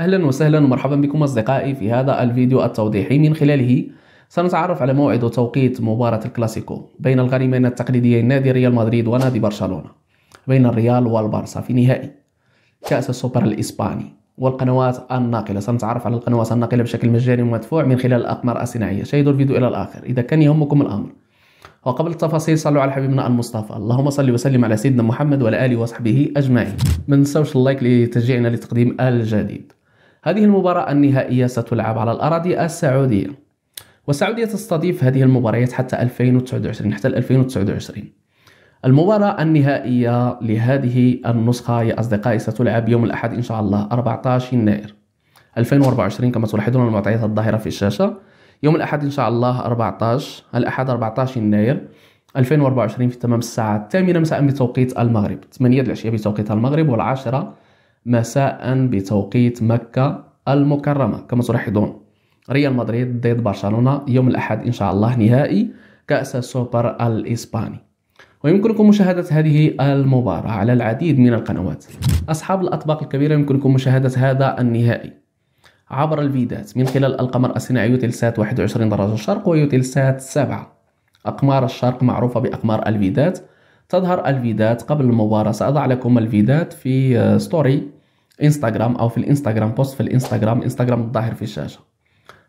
أهلا وسهلا ومرحبا بكم أصدقائي في هذا الفيديو التوضيحي من خلاله سنتعرف على موعد وتوقيت مباراة الكلاسيكو بين الغريمين التقليديين نادي ريال مدريد ونادي برشلونة بين الريال والبارسا في نهائي كأس السوبر الإسباني والقنوات الناقلة سنتعرف على القنوات الناقلة بشكل مجاني ومدفوع من خلال الأقمار الصناعية شاهدوا الفيديو إلى الآخر إذا كان يهمكم الأمر وقبل التفاصيل صلوا على حبيبنا المصطفى اللهم صل وسلم على سيدنا محمد وعلى آله وصحبه أجمعين ما تنساوش اللايك لتشجيعنا لتقديم الجديد هذه المباراة النهائية ستلعب على الأراضي السعودية والسعودية تستضيف هذه المباريات حتى 2029 حتى 2029 المباراة النهائية لهذه النسخة يا أصدقائي ستلعب يوم الأحد إن شاء الله 14 يناير 2024 كما تلاحظون المعطيات الظاهرة في الشاشة يوم الأحد إن شاء الله 14 الأحد 14 يناير 2024 في تمام الساعة الثامنة مساء بتوقيت المغرب 8 العشية بتوقيت المغرب والعاشرة مساء بتوقيت مكة المكرمة كما تلاحظون ريال مدريد ضد برشلونة يوم الأحد إن شاء الله نهائي كأس السوبر الإسباني ويمكنكم مشاهدة هذه المباراة على العديد من القنوات أصحاب الأطباق الكبيرة يمكنكم مشاهدة هذا النهائي عبر الفيدات من خلال القمر الصناعي يوتيلسات 21 درجة شرق ويوتيلسات 7 أقمار الشرق معروفة بأقمار الفيدات تظهر الفيدات قبل المباراة سأضع لكم الفيدات في ستوري آه، انستغرام أو في الانستغرام بوست في الانستغرام انستغرام الظاهر في الشاشة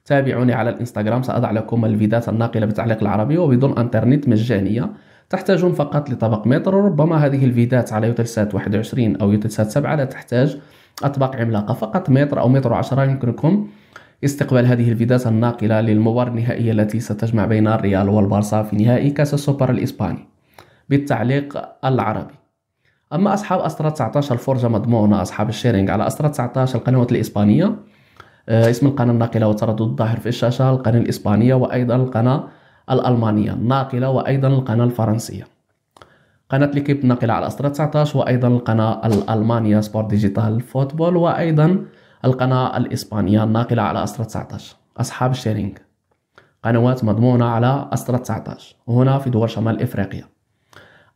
تابعوني على الانستغرام سأضع لكم الفيدات الناقلة بالتعليق العربي وبدون انترنت مجانية تحتاجون فقط لطبق متر ربما هذه الفيدات على يوتلسات 21 أو يوتلسات 7 لا تحتاج أطباق عملاقة فقط متر أو متر وعشرة يمكنكم استقبال هذه الفيدات الناقلة للمباراة النهائية التي ستجمع بين الريال والبارسا في نهائي كأس السوبر الإسباني بالتعليق العربي اما اصحاب استرا 19 الفرجه مضمونه اصحاب الشيرينغ على استرا 19 القنوات الاسبانيه آه، اسم القناه الناقله وتردد الظاهر في الشاشه القناه الاسبانيه وايضا القناه الالمانيه الناقله وايضا القناه الفرنسيه قناة ليكيب الناقلة على استرا 19 وأيضا القناة الألمانية سبورت ديجيتال فوتبول وأيضا القناة الإسبانية الناقلة على استرا 19 أصحاب الشيرينغ قنوات مضمونة على استرا 19 هنا في دول شمال إفريقيا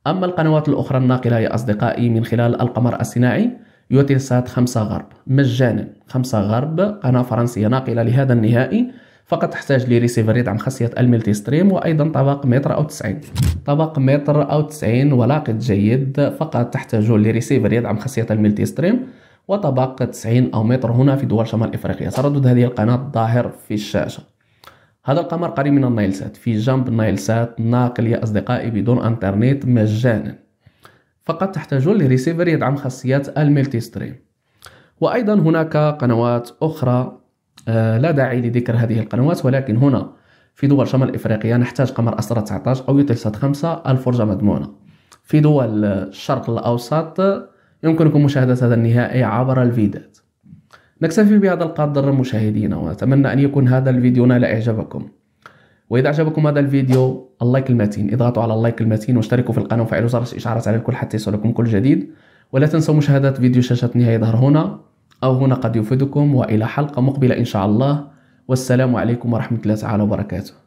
أما القنوات الأخرى الناقلة يا أصدقائي من خلال القمر الصناعي يوتيسات خمسة غرب مجانا خمسة غرب قناة فرنسية ناقلة لهذا النهائي فقط تحتاج لريسيفر يدعم خاصية الملتي ستريم وأيضا طبق متر أو 90 طبق متر أو 90 ولاقد جيد فقط تحتاج لريسيفر يدعم خاصية الملتي ستريم وطبق 90 أو متر هنا في دول شمال إفريقيا تردد هذه القناة ظاهر في الشاشة هذا القمر قريب من النايلسات في جنب النايلسات ناقل يا أصدقائي بدون أنترنت مجانا فقط تحتاجون لريسيفر يدعم خاصيات الملتي ستريم وأيضا هناك قنوات أخرى آه، لا داعي لذكر هذه القنوات ولكن هنا في دول شمال إفريقيا نحتاج قمر أسرة 19 أو سات 5 الفرجة مدمونة في دول الشرق الأوسط يمكنكم مشاهدة هذا النهائي عبر الفيدات نكتفي بهذا القدر مشاهدينا وأتمنى أن يكون هذا الفيديو نال إعجابكم وإذا أعجبكم هذا الفيديو اللايك المتين اضغطوا على اللايك المتين واشتركوا في القناة وفعلوا زر الإشعارات على الكل حتى يصلكم كل جديد ولا تنسوا مشاهدة فيديو شاشة نهايه ظهر هنا أو هنا قد يفيدكم وإلى حلقة مقبلة إن شاء الله والسلام عليكم ورحمة الله تعالى وبركاته